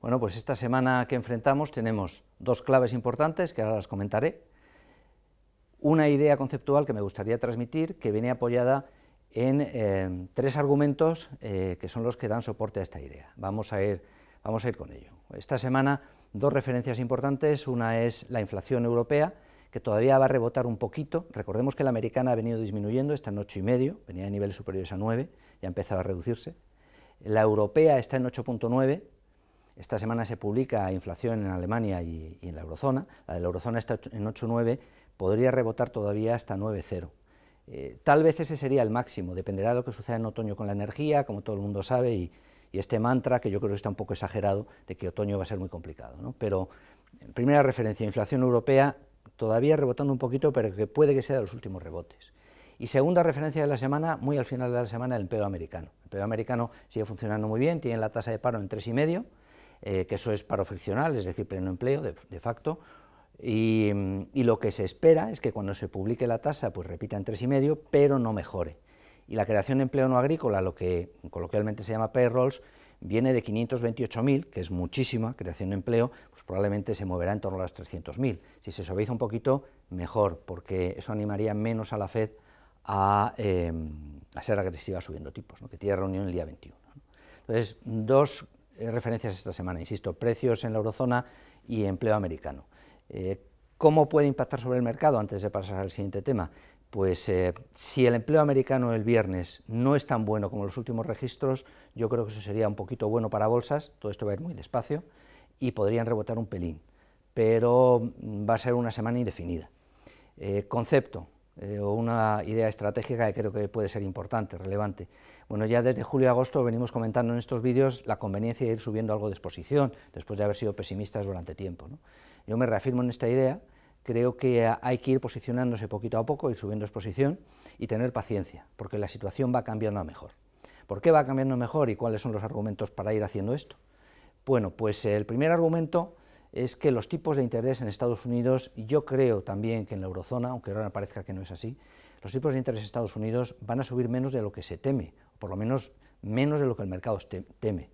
Bueno, pues esta semana que enfrentamos tenemos dos claves importantes que ahora las comentaré. Una idea conceptual que me gustaría transmitir que viene apoyada en eh, tres argumentos eh, que son los que dan soporte a esta idea. Vamos a, ir, vamos a ir con ello. Esta semana dos referencias importantes. Una es la inflación europea, que todavía va a rebotar un poquito. Recordemos que la americana ha venido disminuyendo, está en medio. venía de niveles superiores a 9, ya empezaba a reducirse. La europea está en 8,9, esta semana se publica inflación en Alemania y, en la eurozona. La de la eurozona está en 8,9, podría rebotar todavía hasta 9,0. Eh, tal vez ese sería el máximo, dependerá de lo que suceda en otoño con la energía, como todo el mundo sabe, y, este mantra, que yo creo que está un poco exagerado, de que otoño va a ser muy complicado. ¿no? Pero, eh, primera referencia, inflación europea todavía rebotando un poquito, pero que puede que sea de los últimos rebotes. Y segunda referencia de la semana, muy al final de la semana, el empleo americano. El empleo americano sigue funcionando muy bien, tiene la tasa de paro en 3,5, eh, que eso es paro friccional, es decir, pleno empleo de, de facto, y, lo que se espera es que cuando se publique la tasa, pues repita en y medio, pero no mejore. Y la creación de empleo no agrícola, lo que coloquialmente se llama payrolls, viene de 528.000, que es muchísima creación de empleo, pues probablemente se moverá en torno a las 300.000. Si se suaviza un poquito, mejor, porque eso animaría menos a la FED a, eh, a ser agresiva subiendo tipos, ¿no? que tiene reunión el día 21. Entonces, dos eh, referencias esta semana, insisto, precios en la eurozona y empleo americano. Eh, ¿Cómo puede impactar sobre el mercado antes de pasar al siguiente tema? Pues eh, si el empleo americano el viernes no es tan bueno como los últimos registros, yo creo que eso sería un poquito bueno para bolsas, todo esto va a ir muy despacio, y podrían rebotar un pelín, pero mm, va a ser una semana indefinida. concepto, eh, o una idea estratégica que creo que puede ser importante, relevante. Bueno, ya desde julio y agosto venimos comentando en estos vídeos la conveniencia de ir subiendo algo de exposición, después de haber sido pesimistas durante tiempo. Yo me reafirmo en esta idea, creo que hay que ir posicionándose poquito a poco, ir subiendo exposición y tener paciencia, porque la situación va cambiando a mejor. ¿Por qué va cambiando mejor y cuáles son los argumentos para ir haciendo esto? Bueno, pues el primer argumento es que los tipos de interés en Estados Unidos, y yo creo también que en la eurozona, aunque ahora parezca que no es así, los tipos de interés en Estados Unidos van a subir menos de lo que se teme, o por lo menos menos de lo que el mercado teme.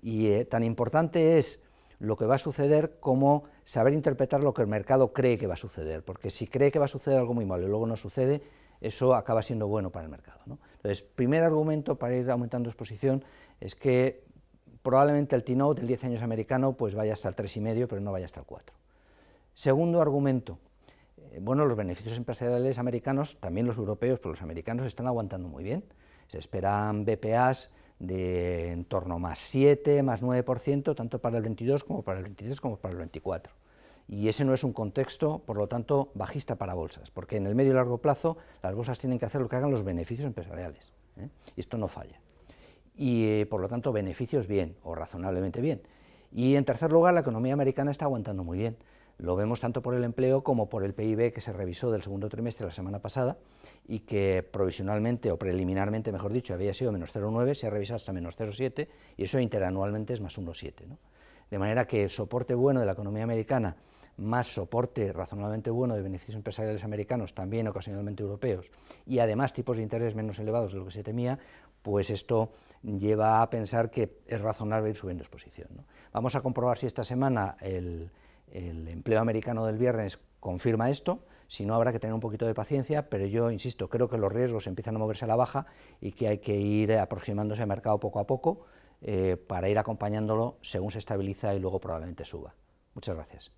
Y eh, tan importante es lo que va a suceder como saber interpretar lo que el mercado cree que va a suceder, porque si cree que va a suceder algo muy malo y luego no sucede, eso acaba siendo bueno para el mercado. Entonces, primer argumento para ir aumentando exposición es que probablemente el T-Note, el 10 años americano, pues vaya hasta el 3,5, pero no vaya hasta el 4. Segundo argumento, eh, bueno, los beneficios empresariales americanos, también los europeos, pero los americanos están aguantando muy bien. Se esperan BPAs de en torno más 7, más 9%, tanto para el 22 como para el 23 como para el 24. Y ese no es un contexto, por lo tanto, bajista para bolsas, porque en el medio y largo plazo las bolsas tienen que hacer lo que hagan los beneficios empresariales. ¿eh? Y esto no falla y eh, por lo tanto beneficios bien o razonablemente bien. Y en tercer lugar, la economía americana está aguantando muy bien. Lo vemos tanto por el empleo como por el PIB que se revisó del segundo trimestre la semana pasada y que provisionalmente o preliminarmente, mejor dicho, había sido menos 0,9, se ha revisado hasta menos 0,7 y eso interanualmente es más 1,7. ¿no? De manera que soporte bueno de la economía americana más soporte razonablemente bueno de beneficios empresariales americanos, también ocasionalmente europeos, y además tipos de interés menos elevados de lo que se temía, pues esto lleva a pensar que es razonable ir subiendo exposición. Vamos a comprobar si esta semana el, empleo americano del viernes confirma esto, si no habrá que tener un poquito de paciencia, pero yo insisto, creo que los riesgos empiezan a moverse a la baja y que hay que ir aproximándose al mercado poco a poco eh, para ir acompañándolo según se estabiliza y luego probablemente suba. Muchas gracias.